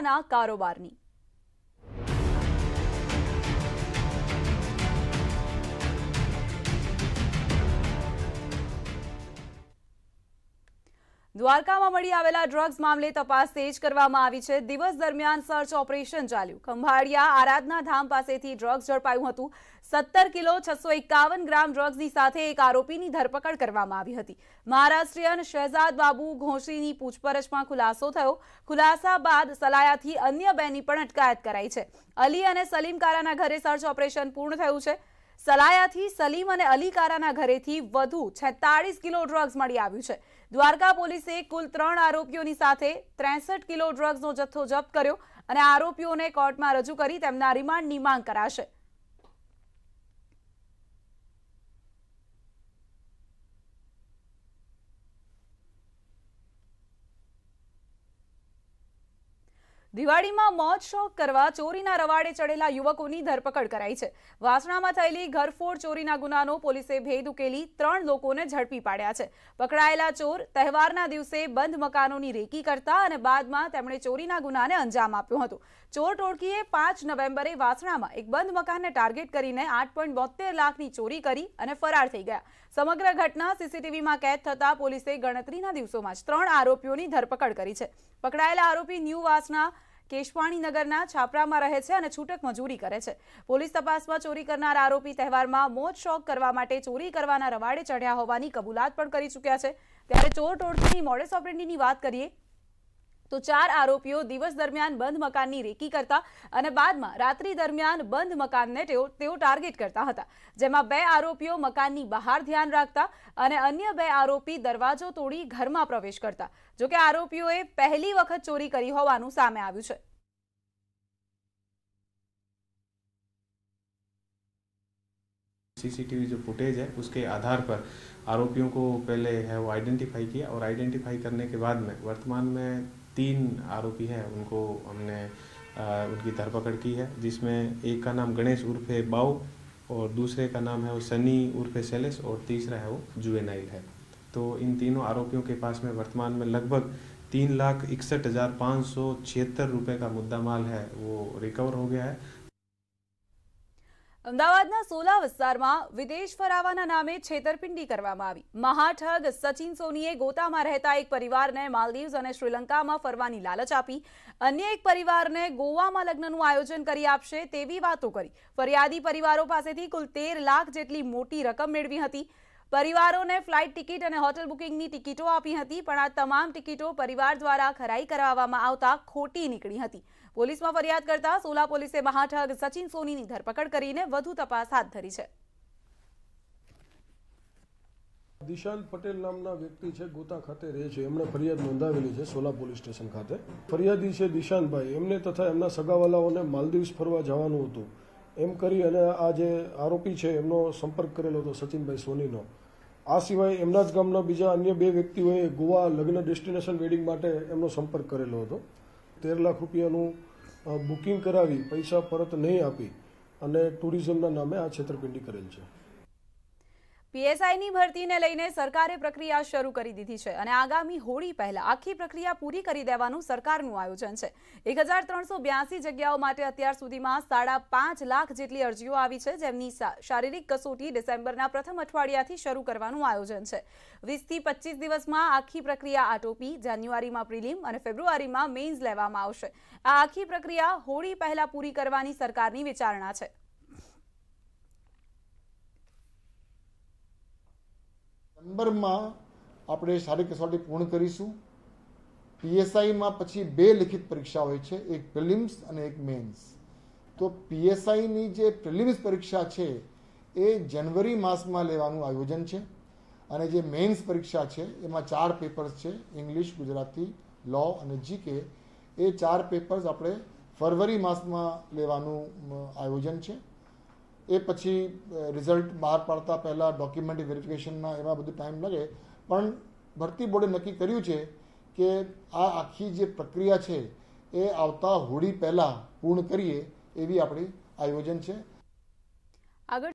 સોનાના કારોબારની દ્વારકામાં મળી આવેલા ડ્રગ્સ મામલે તપાસ તેજ કરવામાં આવી છે દિવસ દરમિયાન સર્ચ ઓપરેશન ચાલ્યું ખંભાળિયા આરાધના ધામ પાસેથી ડ્રગ્સ ઝડપાયું હતું સત્તર કિલો છસો એકાવન ગ્રામ ડ્રગ્સની સાથે એક આરોપીની ધરપકડ કરવામાં આવી હતી મહારાષ્ટ્રીયન શહેજાદ બાબુ ઘોષીની પૂછપરછમાં ખુલાસો થયો ખુલાસા બાદ સલાયાથી અન્ય બેની પણ અટકાયત કરાઈ છે અલી અને સલીમકારાના ઘરે સર્ચ ઓપરેશન પૂર્ણ થયું છે સલાયાથી સલીમ અને અલીકારાના ઘરેથી વધુ છેતાળીસ કિલો ડ્રગ્સ મળી આવ્યું છે દ્વારકા પોલીસે કુલ ત્રણ આરોપીઓની સાથે ત્રેસઠ કિલો ડ્રગ્સનો જથ્થો જપ્ત કર્યો અને આરોપીઓને કોર્ટમાં રજૂ કરી તેમના રિમાન્ડની માંગ કરાશે દિવાળીમાં મોજ શોખ કરવા ચોરીના રવાડે ચડેલા યુવકોની ધરપકડ કરાઈ છે વાસણામાં થયેલી ઘરફોડ ચોરીના ગુનાનો પોલીસે ભેદ ઉકેલી ત્રણ લોકોને ઝડપી પાડ્યા છે પકડાયેલા ચોર તહેવારના દિવસે બંધ મકાનોની રેકી કરતા અને બાદમાં તેમણે ચોરીના ગુનાને અંજામ આપ્યો હતો ચોર ટોળકીએ પાંચ નવેમ્બરે વાસણામાં એક બંધ મકાનને ટાર્ગેટ કરીને આઠ લાખની ચોરી કરી અને ફરાર થઈ ગયા સમગ્ર ઘટના સીસીટીવીમાં કેદ થતાં પોલીસે ગણતરીના દિવસોમાં જ ત્રણ આરોપીઓની ધરપકડ કરી છે પકડાયેલા આરોપી ન્યૂ વાસણા કેશવાણીનગરના છાપરામાં રહે છે અને છૂટક મજૂરી કરે છે પોલીસ તપાસમાં ચોરી કરનાર આરોપી તહેવારમાં મોજ શોખ કરવા માટે ચોરી કરવાના રવાડે ચઢ્યા હોવાની કબૂલાત પણ કરી ચૂક્યા છે ત્યારે ચોર ટોળકીની મોડેસ ઓપરેન્ડીની વાત કરીએ તો ચાર આરોપીઓ દિવસ દરમિયાન બંધ મકાનની રેકી કરતા અને બાદમાં રાત્રિ દરમિયાન બંધ મકાનને તેઓ ટાર્ગેટ કરતા હતા જેમાં બે આરોપીઓ મકાનની બહાર ધ્યાન રાખતા અને અન્ય બે આરોપી દરવાજો તોડી ઘરમાં પ્રવેશ કરતા જોકે આરોપીઓએ પહેલી વખત ચોરી કરી હોવાનું સામે આવ્યું છે सीसीटीवी जो फुटेज है उसके आधार पर आरोपियों को पहले है वो आइडेंटिफाई किया और आइडेंटिफाई करने के बाद में वर्तमान में तीन आरोपी हैं उनको हमने उनकी धरपकड़ की है जिसमें एक का नाम गणेश उर्फे बाऊ और दूसरे का नाम है वो सनी उर्फे सेलेस और तीसरा है वो जुवेनाइल है तो इन तीनों आरोपियों के पास में वर्तमान में लगभग तीन लाख इकसठ हज़ार पाँच सौ छिहत्तर रुपये का मुद्दा माल है वो रिकवर हो गया है અમદાવાદના સોલા વિસ્તારમાં વિદેશ ફરાવાના નામે છેતરપિંડી કરવામાં આવી મહાઠગ સચિન સોનીએ ગોતામાં રહેતા એક પરિવારને માલદીવ્સ અને શ્રીલંકામાં ફરવાની લાલચ આપી અન્ય એક પરિવારને ગોવામાં લગ્નનું આયોજન કરી આપશે તેવી વાતો કરી ફરિયાદી પરિવારો પાસેથી કુલ તેર લાખ જેટલી મોટી રકમ મેળવી હતી પરિવારોને ફ્લાઇટ ટિકિટ અને હોટેલ બુકિંગની ટિકિટો આપી હતી પણ આ તમામ ટિકિટો પરિવાર દ્વારા ખરાઈ કરાવવામાં આવતા ખોટી નીકળી હતી પોલીસમાં ફરિયાદ કરતા સોલા પોલીસે મહાઠગ સચિન સોનીની ધરપકડ કરીને વધુ તપાસ હાથ ધરી છે દિશાંત પટેલ નામના વ્યક્તિ છે ગોતા ખાતે રહે છે એમણે ફરિયાદ નોંધાવેલી છે સોલા પોલીસ સ્ટેશન ખાતે ફરિયાદી છે દિશાંતભાઈ એમને તથા એમના સગાવાલાઓને માલદીવ્સ ફરવા જવાનું હતું એમ કરી અને આ જે આરોપી છે એમનો સંપર્ક કરેલો હતો સચિનભાઈ સોનીનો આ સિવાય એમના જ ગામના બીજા અન્ય બે વ્યક્તિઓએ ગોવા લગ્ન ડેસ્ટિનેશન વેડિંગ માટે એમનો સંપર્ક કરેલો હતો તેર લાખ રૂપિયાનું બુકિંગ કરાવી પૈસા પરત નહીં આપી અને ટુરિઝમના નામે આ છેતરપિંડી કરેલ છે પીએસઆઈની ભરતીને લઈને સરકારે પ્રક્રિયા શરૂ કરી દીધી છે અને આગામી હોળી પહેલા આખી પ્રક્રિયા પૂરી કરી દેવાનું સરકારનું આયોજન છે એક જગ્યાઓ માટે અત્યાર સુધીમાં સાડા પાંચ લાખ જેટલી અરજીઓ આવી છે જેમની શારીરિક કસોટી ડિસેમ્બરના પ્રથમ અઠવાડિયાથી શરૂ કરવાનું આયોજન છે વીસથી પચીસ દિવસમાં આખી પ્રક્રિયા આટોપી જાન્યુઆરીમાં પ્રિલિમ અને ફેબ્રુઆરીમાં મેઇન્સ લેવામાં આવશે આ આખી પ્રક્રિયા હોળી પહેલા પૂરી કરવાની સરકારની વિચારણા છે નંબરમાં આપણે શારીરિક કસોટી પૂર્ણ કરીશું પીએસઆઈમાં પછી બે લિખિત પરીક્ષા હોય છે એક પ્રિલિમ્સ અને એક મેન્સ તો પીએસઆઈની જે પ્રિલિમ્સ પરીક્ષા છે એ જનવરી માસમાં લેવાનું આયોજન છે અને જે મેન્સ પરીક્ષા છે એમાં ચાર પેપર્સ છે ઇંગ્લિશ ગુજરાતી લો અને જીકે એ ચાર પેપર્સ આપણે ફરવરી માસમાં લેવાનું આયોજન છે એ પછી રિઝલ્ટ બહાર પાડતા પહેલાં ડોક્યુમેન્ટ વેરિફિકેશનના એમાં બધું ટાઈમ લાગે પણ ભરતી બોર્ડે નક્કી કર્યું છે કે આ આખી જે પ્રક્રિયા છે એ આવતા હોળી પહેલાં પૂર્ણ કરીએ એવી આપણી આયોજન છે આગળ